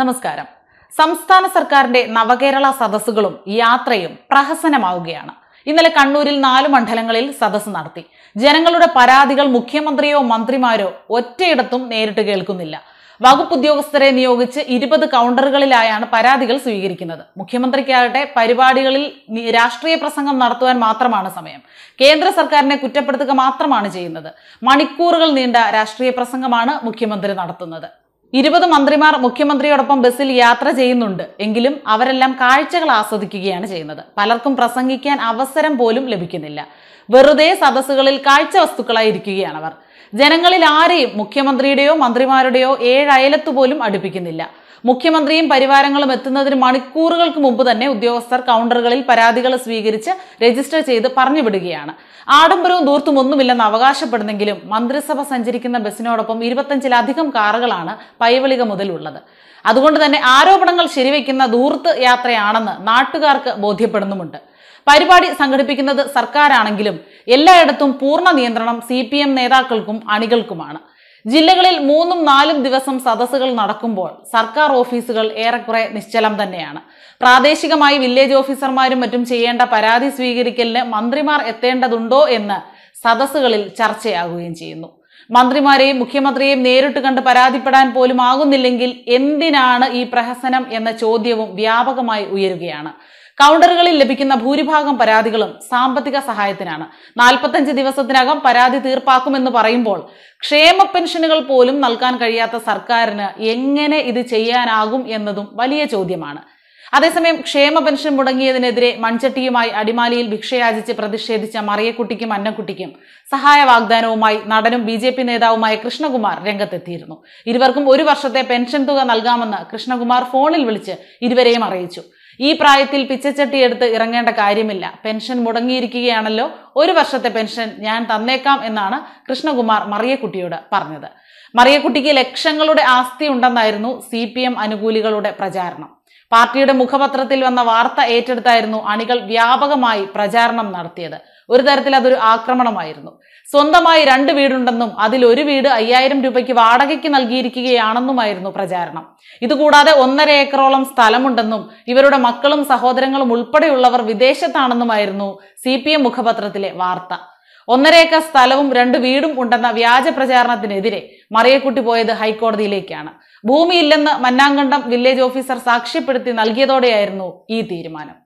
നമസ്കാരം സംസ്ഥാന സർക്കാരിന്റെ നവകേരള സദസ്സുകളും യാത്രയും പ്രഹസനമാവുകയാണ് ഇന്നലെ കണ്ണൂരിൽ നാല് മണ്ഡലങ്ങളിൽ സദസ്സ് നടത്തി ജനങ്ങളുടെ പരാതികൾ മുഖ്യമന്ത്രിയോ മന്ത്രിമാരോ ഒറ്റയിടത്തും നേരിട്ട് കേൾക്കുന്നില്ല വകുപ്പ് ഉദ്യോഗസ്ഥരെ നിയോഗിച്ച് ഇരുപത് കൗണ്ടറുകളിലായാണ് പരാതികൾ സ്വീകരിക്കുന്നത് മുഖ്യമന്ത്രിക്കാകട്ടെ പരിപാടികളിൽ രാഷ്ട്രീയ പ്രസംഗം നടത്തുവാൻ മാത്രമാണ് സമയം കേന്ദ്ര സർക്കാരിനെ കുറ്റപ്പെടുത്തുക മാത്രമാണ് ചെയ്യുന്നത് മണിക്കൂറുകൾ നീണ്ട രാഷ്ട്രീയ പ്രസംഗമാണ് മുഖ്യമന്ത്രി നടത്തുന്നത് ഇരുപത് മന്ത്രിമാർ മുഖ്യമന്ത്രിയോടൊപ്പം ബസ്സിൽ യാത്ര ചെയ്യുന്നുണ്ട് എങ്കിലും അവരെല്ലാം കാഴ്ചകൾ ആസ്വദിക്കുകയാണ് ചെയ്യുന്നത് പലർക്കും പ്രസംഗിക്കാൻ അവസരം പോലും ലഭിക്കുന്നില്ല വെറുതെ സദസ്സുകളിൽ കാഴ്ച വസ്തുക്കളായി ഇരിക്കുകയാണ് അവർ ജനങ്ങളിൽ ആരെയും മുഖ്യമന്ത്രിയുടെയോ മന്ത്രിമാരുടെയോ ഏഴയലത്തു പോലും അടുപ്പിക്കുന്നില്ല മുഖ്യമന്ത്രിയും പരിവാരങ്ങളും എത്തുന്നതിന് മണിക്കൂറുകൾക്ക് മുമ്പ് തന്നെ ഉദ്യോഗസ്ഥർ കൗണ്ടറുകളിൽ പരാതികൾ സ്വീകരിച്ച് രജിസ്റ്റർ ചെയ്ത് പറഞ്ഞുവിടുകയാണ് ആഡംബരവും ദൂർത്തും ഒന്നുമില്ലെന്ന് അവകാശപ്പെടുന്നെങ്കിലും മന്ത്രിസഭ സഞ്ചരിക്കുന്ന ബസ്സിനോടൊപ്പം ഇരുപത്തഞ്ചിലധികം കാറുകളാണ് പൈവളിക മുതലുള്ളത് അതുകൊണ്ട് തന്നെ ആരോപണങ്ങൾ ശരിവയ്ക്കുന്ന ദൂർത്ത് യാത്രയാണെന്ന് നാട്ടുകാർക്ക് ബോധ്യപ്പെടുന്നുമുണ്ട് പരിപാടി സംഘടിപ്പിക്കുന്നത് സർക്കാരാണെങ്കിലും എല്ലായിടത്തും പൂർണ്ണ നിയന്ത്രണം സി പി എം നേതാക്കൾക്കും അണികൾക്കുമാണ് ജില്ലകളിൽ മൂന്നും നാലും ദിവസം സദസ്സുകൾ നടക്കുമ്പോൾ സർക്കാർ ഓഫീസുകൾ ഏറെക്കുറെ നിശ്ചലം തന്നെയാണ് പ്രാദേശികമായി വില്ലേജ് ഓഫീസർമാരും മറ്റും ചെയ്യേണ്ട പരാതി സ്വീകരിക്കലിന് മന്ത്രിമാർ എത്തേണ്ടതുണ്ടോ എന്ന് സദസ്സുകളിൽ ചർച്ചയാകുകയും ചെയ്യുന്നു മന്ത്രിമാരെയും മുഖ്യമന്ത്രിയെയും നേരിട്ട് കണ്ട് പരാതിപ്പെടാൻ പോലും ആകുന്നില്ലെങ്കിൽ എന്തിനാണ് ഈ പ്രഹസനം എന്ന ചോദ്യവും വ്യാപകമായി ഉയരുകയാണ് കൗണ്ടറുകളിൽ ലഭിക്കുന്ന ഭൂരിഭാഗം പരാതികളും സാമ്പത്തിക സഹായത്തിനാണ് നാൽപ്പത്തഞ്ച് ദിവസത്തിനകം പരാതി തീർപ്പാക്കുമെന്ന് പറയുമ്പോൾ ക്ഷേമ പെൻഷനുകൾ പോലും നൽകാൻ കഴിയാത്ത സർക്കാരിന് എങ്ങനെ ഇത് ചെയ്യാനാകും എന്നതും വലിയ ചോദ്യമാണ് അതേസമയം ക്ഷേമ പെൻഷൻ മുടങ്ങിയതിനെതിരെ മൺചട്ടിയുമായി അടിമാലിയിൽ ഭിക്ഷയാചിച്ച് പ്രതിഷേധിച്ച മറിയക്കുട്ടിക്കും അന്നക്കുട്ടിക്കും സഹായ വാഗ്ദാനവുമായി നടനും ബി ജെ പി നേതാവുമായ കൃഷ്ണകുമാർ രംഗത്തെത്തിയിരുന്നു ഇരുവർക്കും ഒരു വർഷത്തെ പെൻഷൻ തുക നൽകാമെന്ന് കൃഷ്ണകുമാർ ഫോണിൽ വിളിച്ച് ഇരുവരെയും അറിയിച്ചു ഈ പ്രായത്തിൽ പിച്ചച്ചട്ടി എടുത്ത് ഇറങ്ങേണ്ട കാര്യമില്ല പെൻഷൻ മുടങ്ങിയിരിക്കുകയാണല്ലോ ഒരു വർഷത്തെ പെൻഷൻ ഞാൻ തന്നേക്കാം എന്നാണ് കൃഷ്ണകുമാർ മറിയക്കുട്ടിയോട് പറഞ്ഞത് മറിയക്കുട്ടിക്ക് ലക്ഷങ്ങളുടെ ആസ്തി ഉണ്ടെന്നായിരുന്നു സി പി എം അനുകൂലികളുടെ പ്രചാരണം പാർട്ടിയുടെ മുഖപത്രത്തിൽ വന്ന വാർത്ത ഏറ്റെടുത്തായിരുന്നു അണികൾ വ്യാപകമായി പ്രചാരണം നടത്തിയത് ഒരു തരത്തിൽ അതൊരു ആക്രമണമായിരുന്നു സ്വന്തമായി രണ്ട് വീടുണ്ടെന്നും അതിൽ ഒരു വീട് അയ്യായിരം രൂപയ്ക്ക് വാടകയ്ക്ക് നൽകിയിരിക്കുകയാണെന്നുമായിരുന്നു പ്രചാരണം ഇതുകൂടാതെ ഒന്നര ഏക്കറോളം സ്ഥലമുണ്ടെന്നും ഇവരുടെ മക്കളും സഹോദരങ്ങളും ഉൾപ്പെടെയുള്ളവർ വിദേശത്താണെന്നുമായിരുന്നു സി പി എം മുഖപത്രത്തിലെ വാർത്ത ഏക്കർ സ്ഥലവും രണ്ട് വീടും ഉണ്ടെന്ന വ്യാജ പ്രചാരണത്തിനെതിരെ മറിയക്കുട്ടി പോയത് ഹൈക്കോടതിയിലേക്കാണ് ഭൂമിയില്ലെന്ന് മന്നാങ്കണ്ടം വില്ലേജ് ഓഫീസർ സാക്ഷ്യപ്പെടുത്തി നൽകിയതോടെയായിരുന്നു ഈ തീരുമാനം